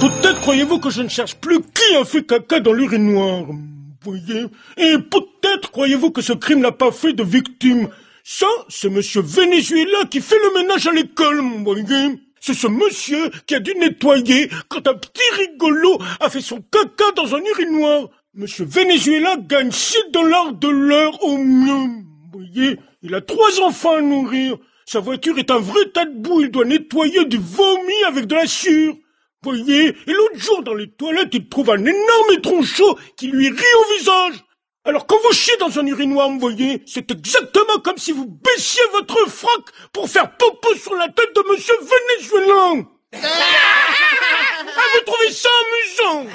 Peut-être croyez-vous que je ne cherche plus qui a fait caca dans l'urinoir. Voyez Et peut-être croyez-vous que ce crime n'a pas fait de victime. Ça, c'est monsieur Venezuela qui fait le ménage à l'école, voyez c'est ce monsieur qui a dû nettoyer quand un petit rigolo a fait son caca dans un urinoir. Monsieur Venezuela gagne 6 dollars de l'heure au mieux. Voyez, il a trois enfants à nourrir. Sa voiture est un vrai tas de boue. Il doit nettoyer du vomi avec de la sûre. Voyez, et l'autre jour dans les toilettes, il trouve un énorme chaud qui lui rit au visage. Alors quand vous chiez dans un urinoir, vous voyez, c'est exactement comme si vous baissiez votre froc pour faire popo sur la tête de monsieur Venezuelan. Ah, vous trouvez ça amusant